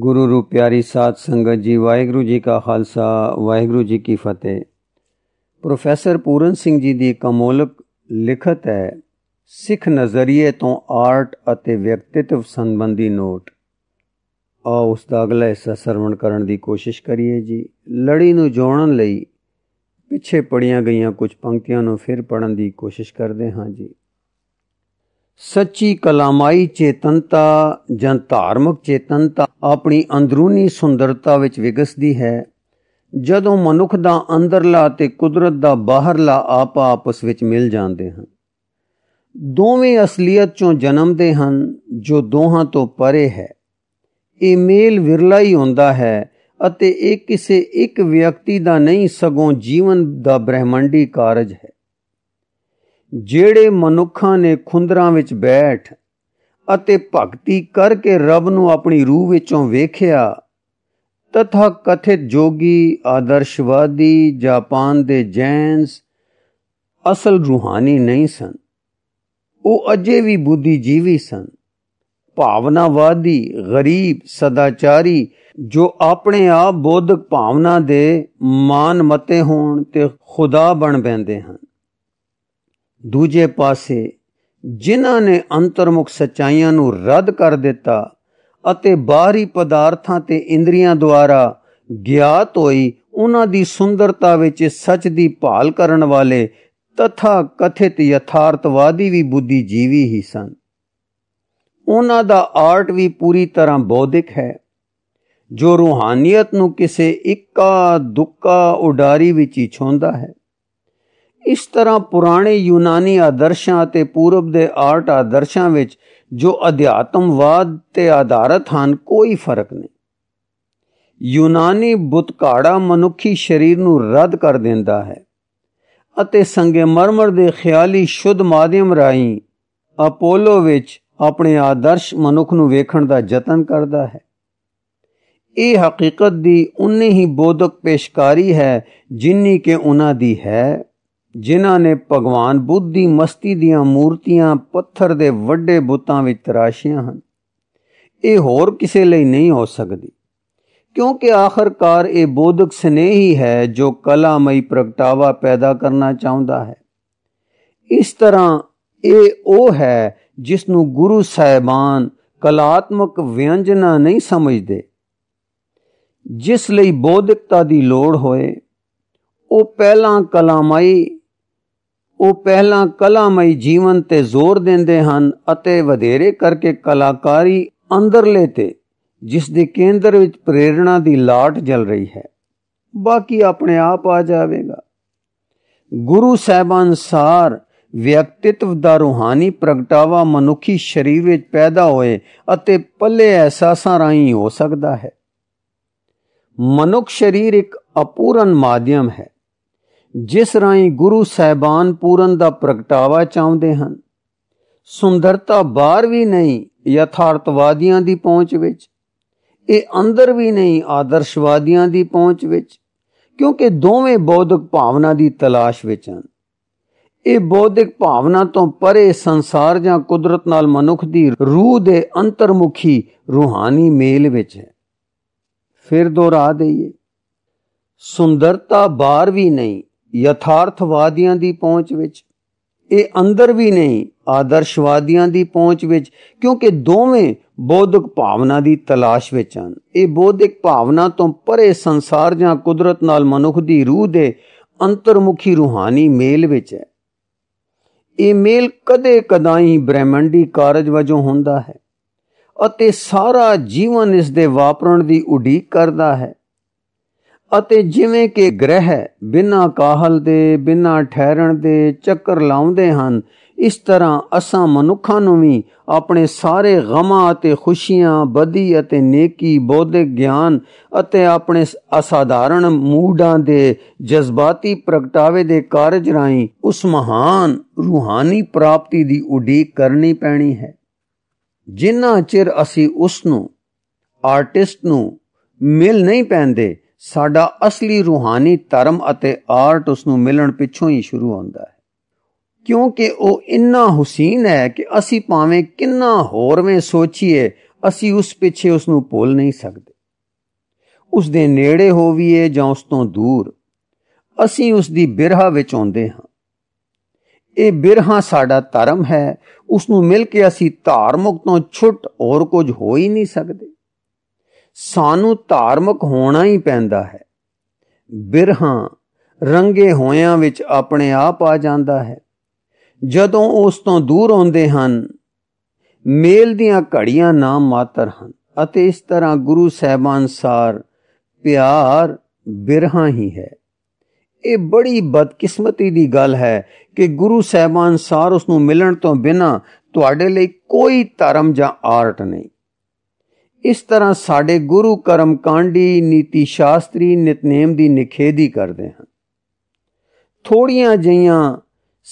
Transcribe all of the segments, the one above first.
ਗੁਰੂ ਰੂਪ ਪਿਆਰੀ ਸਾਧ ਸੰਗਤ ਜੀ ਵਾਹਿਗੁਰੂ ਜੀ ਕਾ ਖਾਲਸਾ ਵਾਹਿਗੁਰੂ ਜੀ ਕੀ ਫਤਿਹ ਪ੍ਰੋਫੈਸਰ ਪੂਰਨ ਸਿੰਘ ਜੀ ਦੀ ਕਮੋਲਕ ਲਿਖਤ ਹੈ ਸਿੱਖ ਨਜ਼ਰੀਏ ਤੋਂ ਆਰਟ ਅਤੇ ਵਿਅਕਤੀਤਵ ਸੰਬੰਧੀ ਨੋਟ ਆ ਉਸ ਦਾ ਅਗਲਾ ਹਿੱਸਾ ਸਰਵਣ ਕਰਨ ਦੀ ਕੋਸ਼ਿਸ਼ ਕਰੀਏ ਜੀ ਲੜੀ ਨੂੰ ਜੋੜਨ ਲਈ ਪਿੱਛੇ ਪੜੀਆਂ ਗਈਆਂ ਕੁਝ ਪੰਕਤੀਆਂ ਨੂੰ ਫਿਰ ਪੜਨ ਦੀ ਕੋਸ਼ਿਸ਼ ਕਰਦੇ ਹਾਂ ਜੀ ਸੱਚੀ ਕਲਾਮਾਈ ਚੇਤਨਤਾ ਜਾਂ ਧਾਰਮਿਕ ਚੇਤਨਤਾ ਆਪਣੀ ਅੰਦਰੂਨੀ ਸੁੰਦਰਤਾ ਵਿੱਚ ਵਿਗਸਦੀ ਹੈ ਜਦੋਂ ਮਨੁੱਖ ਦਾ ਅੰਦਰਲਾ ਤੇ ਕੁਦਰਤ ਦਾ ਬਾਹਰਲਾ ਆਪ ਆਪਸ ਵਿੱਚ ਮਿਲ ਜਾਂਦੇ ਹਨ ਦੋਵੇਂ ਅਸਲੀਅਤ ਚੋਂ ਜਨਮਦੇ ਹਨ ਜੋ ਦੋਹਾਂ ਤੋਂ ਪਰੇ ਹੈ ਇਹ ਮੇਲ ਵਿਰਲਾ ਹੀ ਹੁੰਦਾ ਹੈ ਅਤੇ ਇਹ ਕਿਸੇ ਇੱਕ ਵਿਅਕਤੀ ਦਾ ਨਹੀਂ ਸਗੋਂ ਜੀਵਨ ਦਾ ਬ੍ਰਹਿਮੰਡੀ ਕਾਰਜ ਹੈ ਜਿਹੜੇ ਮਨੁੱਖਾਂ ਨੇ ਖੁੰਦਰਾਂ ਵਿੱਚ ਬੈਠ ਅਤੇ ਭਗਤੀ ਕਰਕੇ ਰੱਬ ਨੂੰ ਆਪਣੀ ਰੂਹ ਵਿੱਚੋਂ ਵੇਖਿਆ ਤਥਾ ਕਥਿਤ ਜੋਗੀ ਆਦਰਸ਼ਵਾਦੀ ਜਾਪਾਨ ਦੇ ਜੈਨਸ ਅਸਲ ਰੂਹਾਨੀ ਨਹੀਂ ਸਨ ਉਹ ਅਜੇ ਵੀ ਬੁੱਧੀਜੀਵੀ ਸਨ ਭਾਵਨਾਵਾਦੀ ਗਰੀਬ ਸਦਾਚਾਰੀ ਜੋ ਆਪਣੇ ਆਪ ਬੋਧਕ ਭਾਵਨਾ ਦੇ ਮਾਨ ਮਤੇ ਹੋਣ ਤੇ ਖੁਦਾ ਬਣ ਬੈਂਦੇ ਹਨ ਦੂਜੇ ਪਾਸੇ ਜਿਨ੍ਹਾਂ ਨੇ ਅੰਤਰਮੁਖ ਸਚਾਈਆਂ ਨੂੰ ਰੱਦ ਕਰ ਦਿੱਤਾ ਅਤੇ ਬਾਹਰੀ ਪਦਾਰਥਾਂ ਤੇ ਇੰਦਰੀਆਂ ਦੁਆਰਾ ਗਿਆਤ ਹੋਈ ਉਹਨਾਂ ਦੀ ਸੁੰਦਰਤਾ ਵਿੱਚ ਸੱਚ ਦੀ ਭਾਲ ਕਰਨ ਵਾਲੇ ਤਥਾ ਕਥਿਤ ਯਥਾਰਥਵਾਦੀ ਵੀ ਬੁੱਧੀ ਜੀਵੀ ਹੀ ਸਨ ਉਹਨਾਂ ਦਾ ਆਰਟ ਵੀ ਪੂਰੀ ਤਰ੍ਹਾਂ ਬੌਧਿਕ ਹੈ ਜੋ ਰੂਹਾਨੀਅਤ ਨੂੰ ਕਿਸੇ ਇੱਕਾ ਦੁੱਕਾ ਉਡਾਰੀ ਵਿੱਚ ਹੀ ਛੋਂਦਾ ਹੈ ਇਸ ਤਰ੍ਹਾਂ ਪੁਰਾਣੇ ਯੂਨਾਨੀ ਆਦਰਸ਼ਾਂ ਅਤੇ ਪੂਰਬ ਦੇ ਆਰਟ ਆਦਰਸ਼ਾਂ ਵਿੱਚ ਜੋ ਅਧਿਆਤਮਵਾਦ ਤੇ ਆਧਾਰਿਤ ਹਨ ਕੋਈ ਫਰਕ ਨਹੀਂ ਯੂਨਾਨੀ ਬੁਤਕਾੜਾ ਮਨੁੱਖੀ ਸਰੀਰ ਨੂੰ ਰੱਦ ਕਰ ਦਿੰਦਾ ਹੈ ਅਤੇ ਸੰਗੇ ਮਰਮਰ ਦੇ ਖਿਆਲੀ ਸ਼ੁੱਧ ਮਾਧਿਅਮ ਰਾਹੀਂ ਅਪੋਲੋ ਵਿੱਚ ਆਪਣੇ ਆਦਰਸ਼ ਮਨੁੱਖ ਨੂੰ ਵੇਖਣ ਦਾ ਯਤਨ ਕਰਦਾ ਹੈ ਇਹ ਹਕੀਕਤ ਦੀ ਉਨੀ ਹੀ ਬੋਧਕ ਪੇਸ਼ਕਾਰੀ ਹੈ ਜਿੰਨੀ ਕਿ ਉਹਨਾਂ ਦੀ ਹੈ ਜਿਨ੍ਹਾਂ ਨੇ ਭਗਵਾਨ ਬੁੱਧ ਦੀ ਮਸਤੀ ਦੀਆਂ ਮੂਰਤੀਆਂ ਪੱਥਰ ਦੇ ਵੱਡੇ ਬੁੱਤਾਂ ਵਿੱਚ ਤਰਾਸ਼ੀਆਂ ਹਨ ਇਹ ਹੋਰ ਕਿਸੇ ਲਈ ਨਹੀਂ ਹੋ ਸਕਦੀ ਕਿਉਂਕਿ ਆਖਰਕਾਰ ਇਹ ਬੋਧਕ ਸਨੇਹੀ ਹੈ ਜੋ ਕਲਾਮਈ ਪ੍ਰਗਟਾਵਾ ਪੈਦਾ ਕਰਨਾ ਚਾਹੁੰਦਾ ਹੈ ਇਸ ਤਰ੍ਹਾਂ ਇਹ ਉਹ ਹੈ ਜਿਸ ਨੂੰ ਗੁਰੂ ਸਾਹਿਬਾਨ ਕਲਾਤਮਕ ਵਿਅੰਜਨਾ ਨਹੀਂ ਸਮਝਦੇ ਜਿਸ ਲਈ ਬੋਧਕਤਾ ਦੀ ਲੋੜ ਹੋਏ ਉਹ ਪਹਿਲਾਂ ਕਲਾਮਾਈ ਉਹ ਪਹਿਲਾਂ ਕਲਾਮਈ ਜੀਵਨ ਤੇ ਜ਼ੋਰ ਦਿੰਦੇ ਹਨ ਅਤੇ ਵਧੇਰੇ ਕਰਕੇ ਕਲਾਕਾਰੀ ਅੰਦਰਲੇ ਤੇ ਜਿਸ ਦੇ ਕੇਂਦਰ ਵਿੱਚ ਪ੍ਰੇਰਣਾ ਦੀ ਲਾਟ ਜਲ ਰਹੀ ਹੈ ਬਾਕੀ ਆਪਣੇ ਆਪ ਆ ਜਾਵੇਗਾ ਗੁਰੂ ਸਾਹਿਬਾਨ ਅਨਸਾਰ ਵਿਅਕਤੀਤਵ ਦਾ ਰੂਹਾਨੀ ਪ੍ਰਗਟਾਵਾ ਮਨੁੱਖੀ ਸਰੀਰ ਵਿੱਚ ਪੈਦਾ ਹੋਏ ਅਤੇ ਪੱਲੇ ਅਹਿਸਾਸਾਂ ਰਾਹੀਂ ਹੋ ਸਕਦਾ ਹੈ ਮਨੁੱਖ ਸਰੀਰ ਇੱਕ ਅਪੂਰਨ ਮਾਧਿਅਮ ਹੈ ਜਿਸ ਰਾਹੀਂ ਗੁਰੂ ਸਹਿਬਾਨ ਪੂਰਨ ਦਾ ਪ੍ਰਗਟਾਵਾ ਚਾਹੁੰਦੇ ਹਨ ਸੁੰਦਰਤਾ ਬਾਹਰ ਵੀ ਨਹੀਂ ਯਥਾਰਥਵਾਦੀਆਂ ਦੀ ਪਹੁੰਚ ਵਿੱਚ ਇਹ ਅੰਦਰ ਵੀ ਨਹੀਂ ਆਦਰਸ਼ਵਾਦੀਆਂ ਦੀ ਪਹੁੰਚ ਵਿੱਚ ਕਿਉਂਕਿ ਦੋਵੇਂ ਬੌਧਿਕ ਭਾਵਨਾ ਦੀ ਤਲਾਸ਼ ਵਿੱਚ ਹਨ ਇਹ ਬੌਧਿਕ ਭਾਵਨਾ ਤੋਂ ਪਰੇ ਸੰਸਾਰ ਜਾਂ ਕੁਦਰਤ ਨਾਲ ਮਨੁੱਖ ਦੀ ਰੂਹ ਦੇ ਅੰਤਰਮੁਖੀ ਰੂਹਾਨੀ ਮੇਲ ਵਿੱਚ ਹੈ ਫਿਰ ਦੁਹਰਾ ਦਈਏ ਸੁੰਦਰਤਾ ਬਾਹਰ ਵੀ ਨਹੀਂ ਯਥਾਰਥਵਾਦੀਆਂ ਦੀ ਪਹੁੰਚ ਵਿੱਚ ਇਹ ਅੰਦਰ ਵੀ ਨਹੀਂ ਆਦਰਸ਼ਵਾਦੀਆਂ ਦੀ ਪਹੁੰਚ ਵਿੱਚ ਕਿਉਂਕਿ ਦੋਵੇਂ ਬੌਧਿਕ ਭਾਵਨਾ ਦੀ ਤਲਾਸ਼ ਵਿੱਚ ਹਨ ਇਹ ਬੌਧਿਕ ਭਾਵਨਾ ਤੋਂ ਪਰੇ ਸੰਸਾਰ ਜਾਂ ਕੁਦਰਤ ਨਾਲ ਮਨੁੱਖ ਦੀ ਰੂਹ ਦੇ ਅੰਤਰਮੁਖੀ ਰੂਹਾਨੀ ਮੇਲ ਵਿੱਚ ਹੈ ਇਹ ਮੇਲ ਕਦੇ ਕਦਾਈ ਬ੍ਰਹਿਮੰਡੀ ਕਾਰਜ ਵਜੋਂ ਹੁੰਦਾ ਹੈ ਅਤੇ ਸਾਰਾ ਜੀਵਨ ਇਸ ਦੇ ਵਾਪਰਣ ਦੀ ਉਡੀਕ ਕਰਦਾ ਹੈ ਅਤੇ ਜਿਵੇਂ ਕਿ ਗ੍ਰਹਿ ਬਿਨਾਂ ਕਾਹਲ ਦੇ ਬਿਨਾਂ ਠਹਿਰਣ ਦੇ ਚੱਕਰ ਲਾਉਂਦੇ ਹਨ ਇਸ ਤਰ੍ਹਾਂ ਅਸਾਂ ਮਨੁੱਖਾਂ ਨੂੰ ਵੀ ਆਪਣੇ ਸਾਰੇ ਗਮਾਂ ਅਤੇ ਖੁਸ਼ੀਆਂ ਬਦੀ ਅਤੇ ਨੇਕੀ ਬੌਧਿਕ ਗਿਆਨ ਅਤੇ ਆਪਣੇ ਅਸਾਧਾਰਨ ਮੂਡਾਂ ਦੇ ਜਜ਼ਬਾਤੀ ਪ੍ਰਗਟਾਵੇ ਦੇ ਕਾਰਜ ਰਾਹੀਂ ਉਸ ਮਹਾਨ ਰੂਹਾਨੀ ਪ੍ਰਾਪਤੀ ਦੀ ਉਡੀਕ ਕਰਨੀ ਪੈਣੀ ਹੈ ਜਿੰਨਾ ਚਿਰ ਅਸੀਂ ਉਸ ਨੂੰ ਆਰਟਿਸਟ ਨੂੰ ਮਿਲ ਨਹੀਂ ਪੈਂਦੇ ਸਾਡਾ ਅਸਲੀ ਰੂਹਾਨੀ ਧਰਮ ਅਤੇ ਆਰਟ ਉਸ ਨੂੰ ਮਿਲਣ ਪਿੱਛੋਂ ਹੀ ਸ਼ੁਰੂ ਹੁੰਦਾ ਹੈ ਕਿਉਂਕਿ ਉਹ ਇੰਨਾ ਹੁਸੀਨ ਹੈ ਕਿ ਅਸੀਂ ਭਾਵੇਂ ਕਿੰਨਾ ਹੋਰਵੇਂ ਸੋਚੀਏ ਅਸੀਂ ਉਸ ਪਿੱਛੇ ਉਸ ਨੂੰ ਭੁੱਲ ਨਹੀਂ ਸਕਦੇ ਉਸ ਦੇ ਨੇੜੇ ਹੋਵੀਏ ਜਾਂ ਉਸ ਤੋਂ ਦੂਰ ਅਸੀਂ ਉਸ ਦੀ ਬਿਰਹਾ ਵਿੱਚ ਆਉਂਦੇ ਹਾਂ ਇਹ ਬਿਰਹਾ ਸਾਡਾ ਧਰਮ ਹੈ ਉਸ ਨੂੰ ਮਿਲ ਕੇ ਅਸੀਂ ਧਾਰਮਿਕ ਤੋਂ ਛੁੱਟ ਹੋਰ ਕੁਝ ਹੋ ਹੀ ਨਹੀਂ ਸਕਦੇ ਸਾਨੂੰ ਧਾਰਮਿਕ ਹੋਣਾ ਹੀ ਪੈਂਦਾ ਹੈ ਬਿਰਹਾ ਰੰਗੇ ਹੋਇਆਂ ਵਿੱਚ ਆਪਣੇ ਆਪ ਆ ਜਾਂਦਾ ਹੈ ਜਦੋਂ ਉਸ ਤੋਂ ਦੂਰ ਹੁੰਦੇ ਹਨ ਮੇਲ ਦੀਆਂ ਘੜੀਆਂ ਨਾ ਮਾਤਰ ਹਨ ਅਤੇ ਇਸ ਤਰ੍ਹਾਂ ਗੁਰੂ ਸਹਿਬਾਨ ਸਾਰ ਪਿਆਰ ਬਿਰਹਾ ਹੀ ਹੈ ਇਹ ਬੜੀ ਬਦਕਿਸਮਤੀ ਦੀ ਗੱਲ ਹੈ ਕਿ ਗੁਰੂ ਸਹਿਬਾਨ ਸਾਰ ਉਸ ਨੂੰ ਮਿਲਣ ਤੋਂ ਬਿਨਾ ਤੁਹਾਡੇ ਲਈ ਕੋਈ ਧਰਮ ਜਾਂ ਆਰਟ ਨਹੀਂ ਇਸ ਤਰ੍ਹਾਂ ਸਾਡੇ ਗੁਰੂ ਕਰਮ ਕਾਂਡੀ ਨੀਤੀ ਸ਼ਾਸਤਰੀ ਨਿਤਨੇਮ ਦੀ ਨਿਖੇਧੀ ਕਰਦੇ ਹਨ ਥੋੜੀਆਂ ਜਈਆਂ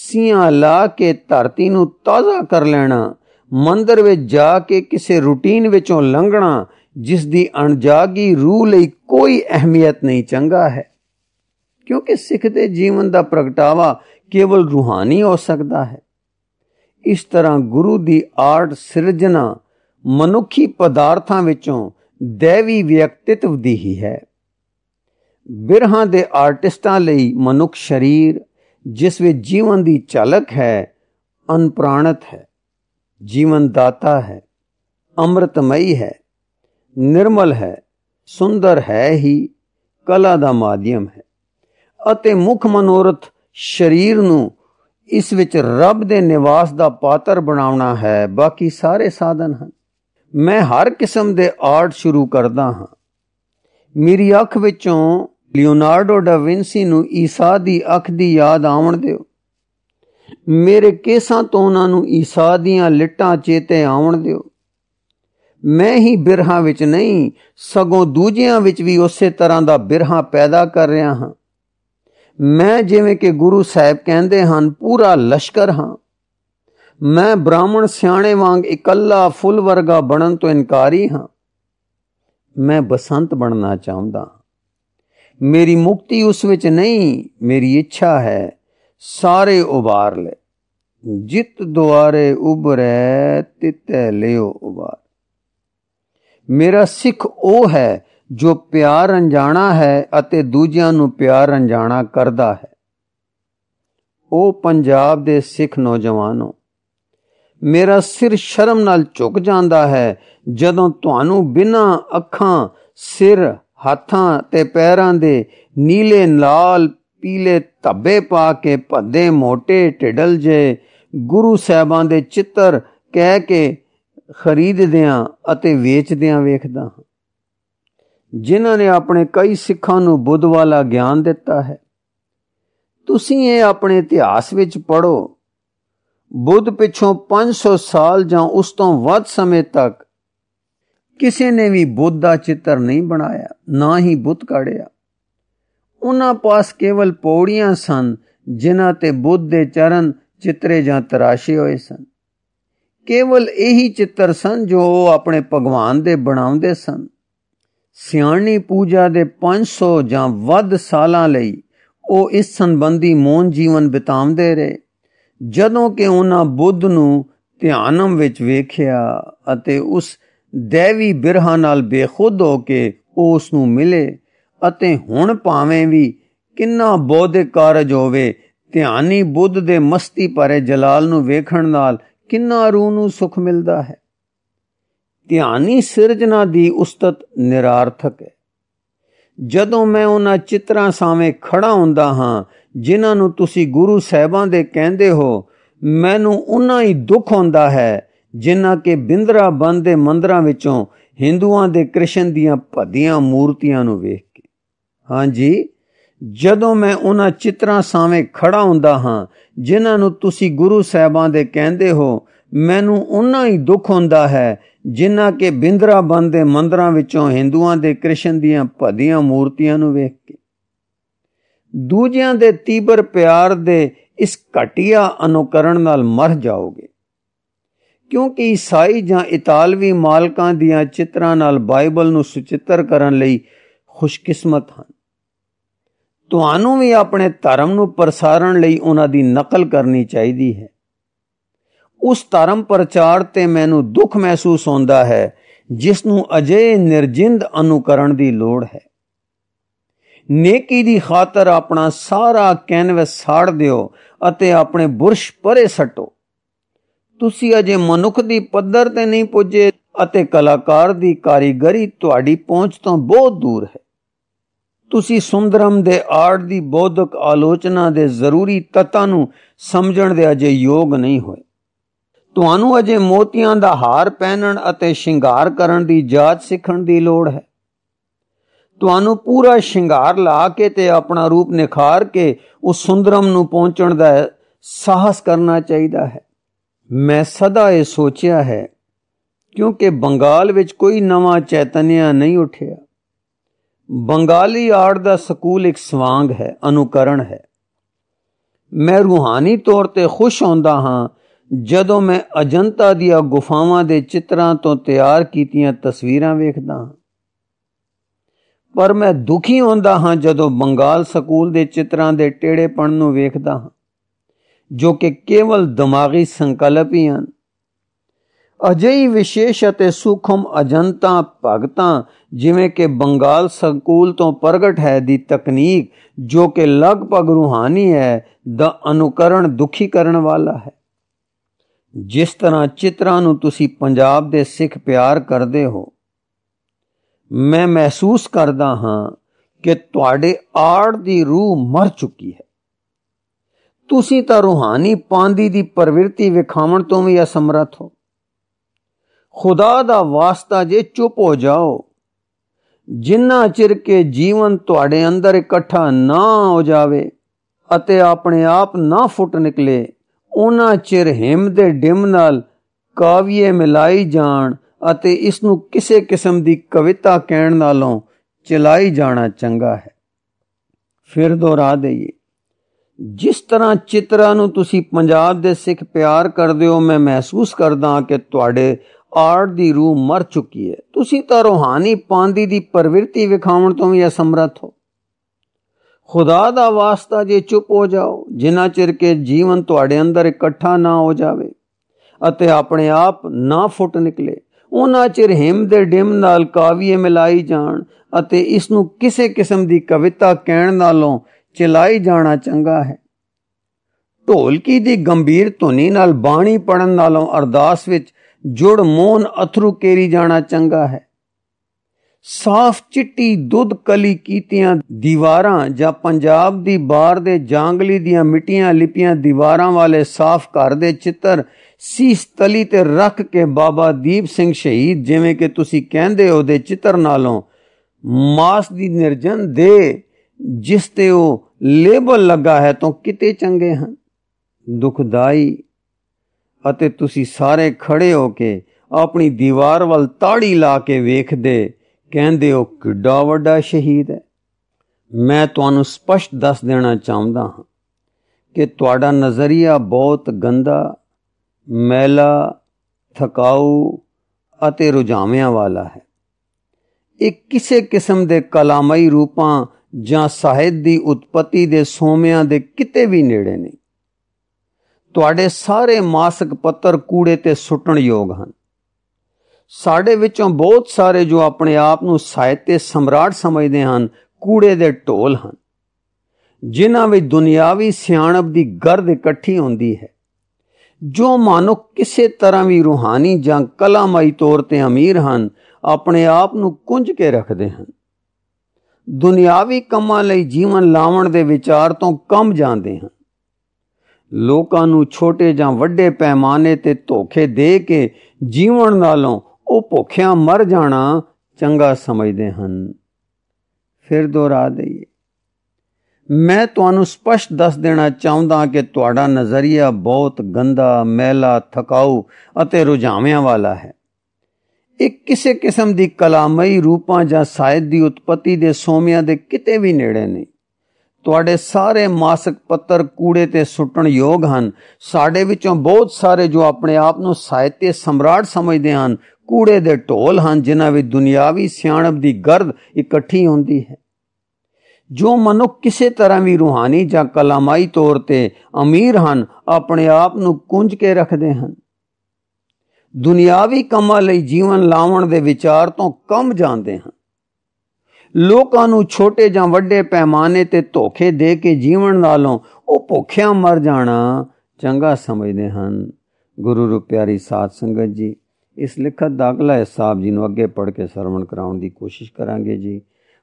ਸੀਆਂ ਲਾ ਕੇ ਧਰਤੀ ਨੂੰ ਤਾਜ਼ਾ ਕਰ ਲੈਣਾ ਮੰਦਰ ਵਿੱਚ ਜਾ ਕੇ ਕਿਸੇ ਰੁਟੀਨ ਵਿੱਚੋਂ ਲੰਘਣਾ ਜਿਸ ਦੀ ਅਣਜਾਗੀ ਰੂਹ ਲਈ ਕੋਈ ਅਹਿਮੀਅਤ ਨਹੀਂ ਚੰਗਾ ਹੈ ਕਿਉਂਕਿ ਸਿੱਖ ਦੇ ਜੀਵਨ ਦਾ ਪ੍ਰਗਟਾਵਾ ਕੇਵਲ ਰੂਹਾਨੀ ਹੋ ਸਕਦਾ ਹੈ ਇਸ ਤਰ੍ਹਾਂ ਗੁਰੂ ਦੀ ਆਰਟ ਸਿਰਜਣਾ ਮਨੁੱਖੀ ਪਦਾਰਥਾਂ ਵਿੱਚੋਂ ਦੇਵੀ ਵਿਅਕਤਿਤਵ ਦੀ ਹੀ ਹੈ ਬਿਰਹਾਂ ਦੇ ਆਰਟਿਸਟਾਂ ਲਈ ਮਨੁੱਖ ਸ਼ਰੀਰ ਜਿਸ ਵਿੱਚ ਜੀਵਨ ਦੀ ਝਲਕ ਹੈ ਅਨਪ੍ਰਾਣਤ ਹੈ ਜੀਵਨ ਦਾਤਾ ਹੈ ਅੰਮ੍ਰਿਤਮਈ ਹੈ ਨਿਰਮਲ ਹੈ ਸੁੰਦਰ ਹੈ ਹੀ ਕਲਾ ਦਾ ਮਾਧਿਅਮ ਹੈ ਅਤੇ ਮੁੱਖ ਮਨੋਰਥ ਸਰੀਰ ਨੂੰ ਇਸ ਵਿੱਚ ਰੱਬ ਦੇ ਨਿਵਾਸ ਦਾ ਪਾਤਰ ਬਣਾਉਣਾ ਹੈ ਬਾਕੀ ਸਾਰੇ ਸਾਧਨ ਹਨ ਮੈਂ ਹਰ ਕਿਸਮ ਦੇ ਆਰਟ ਸ਼ੁਰੂ ਕਰਦਾ ਹਾਂ ਮੇਰੀ ਅੱਖ ਵਿੱਚੋਂ ਲਿਓਨਾਰਡੋ ਡਾ ਵਿੰਸੀ ਨੂੰ ਈਸਾ ਦੀ ਅੱਖ ਦੀ ਯਾਦ ਆਉਣ ਦਿਓ ਮੇਰੇ ਕੇਸਾਂ ਤੋਂ ਉਹਨਾਂ ਨੂੰ ਈਸਾ ਦੀਆਂ ਲਿਟਾਂ ਚੇਤੇ ਆਉਣ ਦਿਓ ਮੈਂ ਹੀ ਬਿਰਹਾਂ ਵਿੱਚ ਨਹੀਂ ਸਗੋਂ ਦੂਜਿਆਂ ਵਿੱਚ ਵੀ ਉਸੇ ਤਰ੍ਹਾਂ ਦਾ ਬਿਰਹਾ ਪੈਦਾ ਕਰ ਰਿਹਾ ਹਾਂ ਮੈਂ ਜਿਵੇਂ ਕਿ ਗੁਰੂ ਸਾਹਿਬ ਕਹਿੰਦੇ ਹਨ ਪੂਰਾ ਲਸ਼ਕਰ ਹਾਂ ਮੈਂ ਬ੍ਰਾਹਮਣ ਸਿਆਣੇ ਵਾਂਗ ਇਕੱਲਾ ਫੁੱਲ ਵਰਗਾ ਬਣਨ ਤੋਂ ਇਨਕਾਰੀ ਹਾਂ ਮੈਂ ਬਸੰਤ ਬਣਨਾ ਚਾਹੁੰਦਾ ਮੇਰੀ ਮੁਕਤੀ ਉਸ ਵਿੱਚ ਨਹੀਂ ਮੇਰੀ ਇੱਛਾ ਹੈ ਸਾਰੇ ਉਬਾਰ ਲੈ ਜਿਤ ਦੁਆਰੇ ਉਬਰੈ ਤਿਤੈ ਲਿਓ ਉਬਾਰ ਮੇਰਾ ਸਿੱਖ ਉਹ ਹੈ ਜੋ ਪਿਆਰ ਅਣਜਾਣਾ ਹੈ ਅਤੇ ਦੂਜਿਆਂ ਨੂੰ ਪਿਆਰ ਅਣਜਾਣਾ ਕਰਦਾ ਹੈ ਉਹ ਪੰਜਾਬ ਦੇ ਸਿੱਖ ਨੌਜਵਾਨੋ ਮੇਰਾ ਸਿਰ ਸ਼ਰਮ ਨਾਲ ਝੁਕ ਜਾਂਦਾ ਹੈ ਜਦੋਂ ਤੁਹਾਨੂੰ ਬਿਨਾ ਅੱਖਾਂ ਸਿਰ ਹੱਥਾਂ ਤੇ ਪੈਰਾਂ ਦੇ ਨੀਲੇ ਲਾਲ ਪੀਲੇ ਧੱਬੇ ਪਾ ਕੇ ਭੱਦੇ ਮੋਟੇ ਟਿਡਲ ਜੇ ਗੁਰੂ ਸਾਹਿਬਾਂ ਦੇ ਚਿੱਤਰ ਕਹਿ ਕੇ ਖਰੀਦਦਿਆਂ ਅਤੇ ਵੇਚਦਿਆਂ ਵੇਖਦਾ ਹਾਂ ਜਿਨ੍ਹਾਂ ਨੇ ਆਪਣੇ ਕਈ ਸਿੱਖਾਂ ਨੂੰ ਬੁੱਧ ਵਾਲਾ ਗਿਆਨ ਦਿੱਤਾ ਹੈ ਤੁਸੀਂ ਇਹ ਆਪਣੇ ਇਤਿਹਾਸ ਵਿੱਚ ਪੜੋ ਬੁੱਧ ਪਿੱਛੋਂ 500 ਸਾਲ ਜਾਂ ਉਸ ਤੋਂ ਵੱਧ ਸਮੇਂ ਤੱਕ ਕਿਸੇ ਨੇ ਵੀ ਬੁੱਧ ਦਾ ਚਿੱਤਰ ਨਹੀਂ ਬਣਾਇਆ ਨਾ ਹੀ ਬੁੱਤ ਕਾੜਿਆ ਉਹਨਾਂ ਪਾਸ ਕੇਵਲ ਪੌੜੀਆਂ ਸਨ ਜਿਨ੍ਹਾਂ ਤੇ ਬੁੱਧ ਦੇ ਚਰਨ ਚਿੱਤਰੇ ਜਾਂ ਤਰਾਸ਼ੇ ਹੋਏ ਸਨ ਕੇਵਲ ਇਹੀ ਚਿੱਤਰ ਸਨ ਜੋ ਉਹ ਆਪਣੇ ਭਗਵਾਨ ਦੇ ਬਣਾਉਂਦੇ ਸਨ ਸਿਆਣੀ ਪੂਜਾ ਦੇ 500 ਜਾਂ ਵੱਧ ਸਾਲਾਂ ਲਈ ਉਹ ਇਸ ਸੰਬੰਧੀ ਮੌਨ ਜੀਵਨ ਬਿਤਾਉਂਦੇ ਰਹੇ ਜਦੋਂ ਕਿ ਉਹਨਾਂ ਬੁੱਧ ਨੂੰ ਧਿਆਨਮ ਵਿੱਚ ਵੇਖਿਆ ਅਤੇ ਉਸ ਦੇਵੀ ਬਿਰਹਾ ਨਾਲ ਬੇਖੁਦ ਹੋ ਕੇ ਉਸ ਨੂੰ ਮਿਲੇ ਅਤੇ ਹੁਣ ਭਾਵੇਂ ਵੀ ਕਿੰਨਾ ਬੋਧਿਕ ਕਾਰਜ ਹੋਵੇ ਧਿਆਨੀ ਬੁੱਧ ਦੇ ਮਸਤੀ ਭਰੇ ਜਲਾਲ ਨੂੰ ਵੇਖਣ ਨਾਲ ਕਿੰਨਾ ਰੂਹ ਨੂੰ ਸੁਖ ਮਿਲਦਾ ਹੈ ਧਿਆਨੀ ਸਿਰਜਣਾ ਦੀ ਉਸਤਤ ਨਿਰਾਰਥਕ ਹੈ ਜਦੋਂ ਮੈਂ ਉਹਨਾਂ ਚਿੱਤਰਾਂ ਸਾਹਮਣੇ ਖੜਾ ਹੁੰਦਾ ਹਾਂ ਜਿਨ੍ਹਾਂ ਨੂੰ ਤੁਸੀਂ ਗੁਰੂ ਸਾਹਿਬਾਂ ਦੇ ਕਹਿੰਦੇ ਹੋ ਮੈਨੂੰ ਉਹਨਾਂ ਹੀ ਦੁੱਖ ਹੁੰਦਾ ਹੈ ਜਿਨ੍ਹਾਂ ਕੇ ਬਿੰਦਰਾ ਬੰਦ ਦੇ ਮੰਦਰਾਂ ਵਿੱਚੋਂ ਹਿੰਦੂਆਂ ਦੇ ਕ੍ਰਿਸ਼ਨ ਦੀਆਂ ਭੱਦੀਆਂ ਮੂਰਤੀਆਂ ਨੂੰ ਵੇਖ ਕੇ ਹਾਂਜੀ ਜਦੋਂ ਮੈਂ ਉਹਨਾਂ ਚਿੱਤਰਾਂ ਸਾਵੇਂ ਖੜਾ ਹੁੰਦਾ ਹਾਂ ਜਿਨ੍ਹਾਂ ਨੂੰ ਤੁਸੀਂ ਗੁਰੂ ਸਾਹਿਬਾਂ ਦੇ ਕਹਿੰਦੇ ਹੋ ਮੈਨੂੰ ਉਹਨਾਂ ਹੀ ਦੁੱਖ ਹੁੰਦਾ ਹੈ ਜਿਨ੍ਹਾਂ ਕੇ ਬਿੰਦਰਾ ਬੰਦ ਦੇ ਮੰਦਰਾਂ ਵਿੱਚੋਂ ਹਿੰਦੂਆਂ ਦੇ ਕ੍ਰਿਸ਼ਨ ਦੀਆਂ ਭੱਦੀਆਂ ਮੂਰਤੀਆਂ ਨੂੰ ਵੇਖ ਕੇ ਦੂਜਿਆਂ ਦੇ ਤੀਬਰ ਪਿਆਰ ਦੇ ਇਸ ਘਟਿਆ ਅਨੁਕਰਣ ਨਾਲ ਮਰ ਜਾਓਗੇ ਕਿਉਂਕਿ ਈਸਾਈ ਜਾਂ ਇਤਾਲਵੀ ਮਾਲਕਾਂ ਦੀਆਂ ਚਿੱਤਰਾਂ ਨਾਲ ਬਾਈਬਲ ਨੂੰ ਸੁਚਿੱਤਰ ਕਰਨ ਲਈ ਖੁਸ਼ਕਿਸਮਤ ਹਨ ਤੁਹਾਨੂੰ ਵੀ ਆਪਣੇ ਧਰਮ ਨੂੰ ਪ੍ਰਸਾਰਣ ਲਈ ਉਹਨਾਂ ਦੀ ਨਕਲ ਕਰਨੀ ਚਾਹੀਦੀ ਹੈ ਉਸ ਧਰਮ ਪ੍ਰਚਾਰ ਤੇ ਮੈਨੂੰ ਦੁੱਖ ਮਹਿਸੂਸ ਹੁੰਦਾ ਹੈ ਜਿਸ ਨੂੰ ਅਜੇ ਨਿਰਜਿੰਦ ਅਨੁਕਰਣ ਦੀ ਲੋੜ ਹੈ ਨੇਕੀ ਦੀ ਖਾਤਰ ਆਪਣਾ ਸਾਰਾ ਕੈਨਵਸ ਸਾੜ ਦਿਓ ਅਤੇ ਆਪਣੇ ਬੁਰਸ਼ ਪਰੇ ਸਟੋ ਤੁਸੀਂ ਅਜੇ ਮਨੁੱਖ ਦੀ ਪੱਧਰ ਤੇ ਨਹੀਂ ਪੁੱਜੇ ਅਤੇ ਕਲਾਕਾਰ ਦੀ ਕਾਰੀਗਰੀ ਤੁਹਾਡੀ ਪਹੁੰਚ ਤੋਂ ਬਹੁਤ ਦੂਰ ਹੈ ਤੁਸੀਂ ਸੁੰਦਰਮ ਦੇ ਆਰਟ ਦੀ ਬੋਧਕ ਆਲੋਚਨਾ ਦੇ ਜ਼ਰੂਰੀ ਤੱਤਾਂ ਨੂੰ ਸਮਝਣ ਦੇ ਅਜੇ ਯੋਗ ਨਹੀਂ ਹੋਏ ਤੁਹਾਨੂੰ ਅਜੇ ਮੋਤੀਆਂ ਦਾ ਹਾਰ ਪਹਿਨਣ ਅਤੇ ਸ਼ਿੰਗਾਰ ਕਰਨ ਦੀ ਜਾਚ ਸਿੱਖਣ ਦੀ ਲੋੜ ਹੈ ਤੁਹਾਨੂੰ ਪੂਰਾ ਸ਼ਿੰਗਾਰ ਲਾ ਕੇ ਤੇ ਆਪਣਾ ਰੂਪ ਨਿਖਾਰ ਕੇ ਉਸ ਸੁੰਦਰਮ ਨੂੰ ਪਹੁੰਚਣ ਦਾ ਸਾਹਸ ਕਰਨਾ ਚਾਹੀਦਾ ਹੈ ਮੈਂ ਸਦਾ ਇਹ ਸੋਚਿਆ ਹੈ ਕਿਉਂਕਿ ਬੰਗਾਲ ਵਿੱਚ ਕੋਈ ਨਵਾਂ ਚੈਤਨਿਆ ਨਹੀਂ ਉੱਠਿਆ ਬੰਗਾਲੀ ਆਰਟ ਦਾ ਸਕੂਲ ਇੱਕ ਸਵਾਂਗ ਹੈ ਅਨੁਕਰਣ ਹੈ ਮੈਂ ਰੂਹਾਨੀ ਤੌਰ ਤੇ ਖੁਸ਼ ਹੁੰਦਾ ਹਾਂ ਜਦੋਂ ਮੈਂ ਅਜੰਤਾ ਦੀਆਂ ਗੁਫਾਵਾਂ ਦੇ ਚਿੱਤਰਾਂ ਤੋਂ ਤਿਆਰ ਕੀਤੀਆਂ ਤਸਵੀਰਾਂ ਵੇਖਦਾ ਹਾਂ ਪਰ ਮੈਂ ਦੁਖੀ ਹੁੰਦਾ ਹਾਂ ਜਦੋਂ ਬੰਗਾਲ ਸਕੂਲ ਦੇ ਚਿੱਤਰਾਂ ਦੇ ਟੇੜੇਪਣ ਨੂੰ ਵੇਖਦਾ ਹਾਂ ਜੋ ਕਿ ਕੇਵਲ ਦਿਮਾਗੀ ਸੰਕਲਪ ਹੀ ਹਨ ਅਜਿਹੀ ਵਿਸ਼ੇਸ਼ ਅਤੇ ਸੂਖਮ ਅਜੰਤਾ ਭਗਤਾਂ ਜਿਵੇਂ ਕਿ ਬੰਗਾਲ ਸਕੂਲ ਤੋਂ ਪ੍ਰਗਟ ਹੈ ਦੀ ਤਕਨੀਕ ਜੋ ਕਿ ਲਗਭਗ ਰੂਹਾਨੀ ਹੈ ਦਾ ਅਨੁਕਰਣ ਦੁਖੀ ਕਰਨ ਵਾਲਾ ਹੈ ਜਿਸ ਤਰ੍ਹਾਂ ਚਿੱਤਰਾਂ ਨੂੰ ਤੁਸੀਂ ਪੰਜਾਬ ਦੇ ਸਿੱਖ ਪਿਆਰ ਕਰਦੇ ਹੋ ਮੈਂ ਮਹਿਸੂਸ ਕਰਦਾ ਹਾਂ ਕਿ ਤੁਹਾਡੇ ਆੜ ਦੀ ਰੂਹ ਮਰ ਚੁੱਕੀ ਹੈ ਤੁਸੀਂ ਤਾਂ ਰੂਹਾਨੀ ਪਾਂਦੀ ਦੀ ਪ੍ਰਵਿਰਤੀ ਵਿਖਾਉਣ ਤੋਂ ਵੀ ਅਸਮਰਥ ਹੋ ਖੁਦਾ ਦਾ ਵਾਸਤਾ ਜੇ ਚੁੱਪ ਹੋ ਜਾਓ ਜਿੰਨਾ ਚਿਰ ਕੇ ਜੀਵਨ ਤੁਹਾਡੇ ਅੰਦਰ ਇਕੱਠਾ ਨਾ ਹੋ ਜਾਵੇ ਅਤੇ ਆਪਣੇ ਆਪ ਨਾ ਫੁੱਟ ਨਿਕਲੇ ਉਹਨਾਂ ਚਿਰ ਹਿੰਮ ਦੇ ਡਿਮ ਨਾਲ ਕਾਵਿਏ ਮਿਲਾਈ ਜਾਣ ਅਤੇ ਇਸ ਨੂੰ ਕਿਸੇ ਕਿਸਮ ਦੀ ਕਵਿਤਾ ਕਹਿਣ ਨਾਲੋਂ ਚਲਾਈ ਜਾਣਾ ਚੰਗਾ ਹੈ ਫਿਰ ਦੁਹਰਾ ਦਈਏ ਜਿਸ ਤਰ੍ਹਾਂ ਚਿਤਰਾ ਨੂੰ ਤੁਸੀਂ ਪੰਜਾਬ ਦੇ ਸਿੱਖ ਪਿਆਰ ਕਰਦੇ ਹੋ ਮੈਂ ਮਹਿਸੂਸ ਕਰਦਾ ਕਿ ਤੁਹਾਡੇ ਆਰਟ ਦੀ ਰੂਹ ਮਰ ਚੁੱਕੀ ਹੈ ਤੁਸੀਂ ਤਾਂ ਰੋਹਾਨੀ ਪਾਂਦੀ ਦੀ ਪ੍ਰਵਿਰਤੀ ਵਿਖਾਉਣ ਤੋਂ ਵੀ ਅਸਮਰਥ ਹੋ ਖੁਦਾ ਦਾ ਵਾਸਤਾ ਜੇ ਚੁੱਪ ਹੋ ਜਾਓ ਜਿੰਨਾ ਚਿਰ ਕੇ ਜੀਵਨ ਤੁਹਾਡੇ ਅੰਦਰ ਇਕੱਠਾ ਨਾ ਹੋ ਜਾਵੇ ਅਤੇ ਆਪਣੇ ਆਪ ਨਾ ਫੁੱਟ ਨਿਕਲੇ ਉਹਨਾਂ ਚਿਰ ਰਹਿਮ ਦੇ ਡਿਮ ਨਾਲ ਕਾਵਿਏ ਮਿਲਾਈ ਜਾਣ ਅਤੇ ਇਸ ਨੂੰ ਕਿਸੇ ਕਿਸਮ ਦੀ ਕਵਿਤਾ ਕਹਿਣ ਨਾਲੋਂ ਚਲਾਈ ਜਾਣਾ ਚੰਗਾ ਹੈ ਢੋਲਕੀ ਦੀ ਗੰਭੀਰ ਧੁਨੀ ਨਾਲ ਬਾਣੀ ਪੜਨ ਨਾਲੋਂ ਅਰਦਾਸ ਵਿੱਚ ਜੁੜ ਮੋਨ ਅਥਰੂ ਕੇਰੀ ਜਾਣਾ ਚੰਗਾ ਹੈ ਸਾਫ਼ ਚਿੱਟੀ ਦੁੱਧ ਕਲੀ ਕੀਤੀਆਂ ਦੀਵਾਰਾਂ ਜਾਂ ਪੰਜਾਬ ਦੀ ਬਾਹਰ ਦੇ ਜਾਂਗਲੀ ਦੀਆਂ ਮਿੱਟੀਆਂ ਲਿਪੀਆਂ ਦੀਵਾਰਾਂ ਵਾਲੇ ਸਾਫ਼ ਘਰ ਦੇ ਚਿੱਤਰ ਸੀਸ ਤਲੀ ਤੇ ਰੱਖ ਕੇ ਬਾਬਾ ਦੀਪ ਸਿੰਘ ਸ਼ਹੀਦ ਜਿਵੇਂ ਕਿ ਤੁਸੀਂ ਕਹਿੰਦੇ ਹੋ ਦੇ ਚਿੱਤਰ ਨਾਲੋਂ ਮਾਸ ਦੀ ਨਿਰਜਨ ਦੇ ਜਿਸ ਤੇ ਉਹ ਲੇਬਲ ਲੱਗਾ ਹੈ ਤੋਂ ਕਿਤੇ ਚੰਗੇ ਹਨ ਦੁਖਦਾਈ ਅਤੇ ਤੁਸੀਂ ਸਾਰੇ ਖੜੇ ਹੋ ਕੇ ਆਪਣੀ ਦੀਵਾਰ ਵੱਲ ਤਾੜੀ ਲਾ ਕੇ ਵੇਖਦੇ ਕਹਿੰਦੇ ਹੋ ਕਿੱਡਾ ਵੱਡਾ ਸ਼ਹੀਦ ਹੈ ਮੈਂ ਤੁਹਾਨੂੰ ਸਪਸ਼ਟ ਦੱਸ ਦੇਣਾ ਚਾਹੁੰਦਾ ਹਾਂ ਕਿ ਤੁਹਾਡਾ ਨਜ਼ਰੀਆ ਬਹੁਤ ਗੰਦਾ ਮੈਲਾ ਥਕਾਊ ਅਤੇ ਰੁਝਾਵਿਆਂ ਵਾਲਾ ਹੈ ਇਹ ਕਿਸੇ ਕਿਸਮ ਦੇ ਕਲਾਮਈ ਰੂਪਾਂ ਜਾਂ ਸਾਹਿਤ ਦੀ ਉਤਪਤੀ ਦੇ ਸੋਮਿਆਂ ਦੇ ਕਿਤੇ ਵੀ ਨੇੜੇ ਨਹੀਂ ਤੁਹਾਡੇ ਸਾਰੇ ਮਾਸਕ ਪੱਤਰ ਕੂੜੇ ਤੇ ਸੁੱਟਣ ਯੋਗ ਹਨ ਸਾਡੇ ਵਿੱਚੋਂ ਬਹੁਤ ਸਾਰੇ ਜੋ ਆਪਣੇ ਆਪ ਨੂੰ ਸਾਹਿਤ ਦੇ ਸਮਰਾਟ ਸਮਝਦੇ ਹਨ ਕੂੜੇ ਦੇ ਢੋਲ ਹਨ ਜਿਨ੍ਹਾਂ ਵਿੱਚ ਦੁਨਿਆਵੀ ਸਿਆਣਪ ਦੀ ਗਰਦ ਇਕੱਠੀ ਹੁੰਦੀ ਹੈ ਜੋ ਮਾਨੁੱਖ ਕਿਸੇ ਤਰ੍ਹਾਂ ਵੀ ਰੂਹਾਨੀ ਜਾਂ ਕਲਾਮਈ ਤੌਰ ਤੇ ਅਮੀਰ ਹਨ ਆਪਣੇ ਆਪ ਨੂੰ ਕੁੰਝ ਕੇ ਰੱਖਦੇ ਹਨ ਦੁਨਿਆਵੀ ਕੰਮਾਂ ਲਈ ਜੀਵਨ ਲਾਉਣ ਦੇ ਵਿਚਾਰ ਤੋਂ ਕੰਮ ਜਾਂਦੇ ਹਨ ਲੋਕਾਂ ਨੂੰ ਛੋਟੇ ਜਾਂ ਵੱਡੇ ਪੈਮਾਨੇ ਤੇ ਧੋਖੇ ਦੇ ਕੇ ਜੀਵਨ ਨਾਲੋਂ ਉਹ ਭੁੱਖਿਆਂ ਮਰ ਜਾਣਾ ਚੰਗਾ ਸਮਝਦੇ ਹਨ ਫਿਰ ਦੁਹਰਾ ਦਈਏ ਮੈਂ ਤੁਹਾਨੂੰ ਸਪਸ਼ਟ ਦੱਸ ਦੇਣਾ ਚਾਹੁੰਦਾ ਕਿ ਤੁਹਾਡਾ ਨਜ਼ਰੀਆ ਬਹੁਤ ਗੰਦਾ ਮੈਲਾ ਥਕਾਊ ਅਤੇ ਰੁਝਾਵਿਆਂ ਵਾਲਾ ਹੈ ਇਹ ਕਿਸੇ ਕਿਸਮ ਦੀ ਕਲਾਮਈ ਰੂਪਾਂ ਜਾਂ ਸਾਇਦ ਦੀ ਉਤਪਤੀ ਦੇ ਸੋਮਿਆਂ ਦੇ ਕਿਤੇ ਵੀ ਨੇੜੇ ਨਹੀਂ ਤੁਹਾਡੇ ਸਾਰੇ ਮਾਸਕ ਪੱਤਰ ਕੂੜੇ ਤੇ ਸੁੱਟਣ ਯੋਗ ਹਨ ਸਾਡੇ ਵਿੱਚੋਂ ਬਹੁਤ ਸਾਰੇ ਜੋ ਆਪਣੇ ਆਪ ਨੂੰ ਸਾਹਿਤਯ ਸਮਰਾਟ ਸਮਝਦੇ ਹਨ ਕੂੜੇ ਦੇ ਢੋਲ ਹਨ ਜਿਨ੍ਹਾਂ ਵਿੱਚ ਦੁਨਿਆਵੀ ਸਿਆਣਪ ਦੀ ਗਰਦ ਇਕੱਠੀ ਹੁੰਦੀ ਹੈ ਜੋ ਮਨੁੱਖ ਕਿਸੇ ਤਰ੍ਹਾਂ ਵੀ ਰੂਹਾਨੀ ਜਾਂ ਕਲਾਮਾਈ ਤੌਰ ਤੇ ਅਮੀਰ ਹਨ ਆਪਣੇ ਆਪ ਨੂੰ ਕੁੰਝ ਕੇ ਰੱਖਦੇ ਹਨ ਦੁਨਿਆਵੀ ਕਮਾਂ ਲਈ ਜੀਵਨ ਲਾਉਣ ਦੇ ਵਿਚਾਰ ਤੋਂ ਕਮ ਜਾਂਦੇ ਹਨ ਲੋਕਾਂ ਨੂੰ ਛੋਟੇ ਜਾਂ ਵੱਡੇ ਪੈਮਾਨੇ ਤੇ ਧੋਖੇ ਦੇ ਕੇ ਜੀਵਨ ਨਾਲੋਂ ਉਹ ਭੁੱਖਿਆਂ ਮਰ ਜਾਣਾ ਚੰਗਾ ਸਮਝਦੇ ਹਨ ਗੁਰੂ ਰੂਪ ਪਿਆਰੀ ਸਾਧ ਸੰਗਤ ਜੀ ਇਸ ਲਿਖਤ ਦਾ ਅਗਲਾ ਹਿਸਾਬ ਜੀ ਨੂੰ ਅੱਗੇ ਪੜ੍ਹ ਕੇ ਸਰਵਣ ਕਰਾਉਣ ਦੀ ਕੋਸ਼ਿਸ਼ ਕਰਾਂਗੇ ਜੀ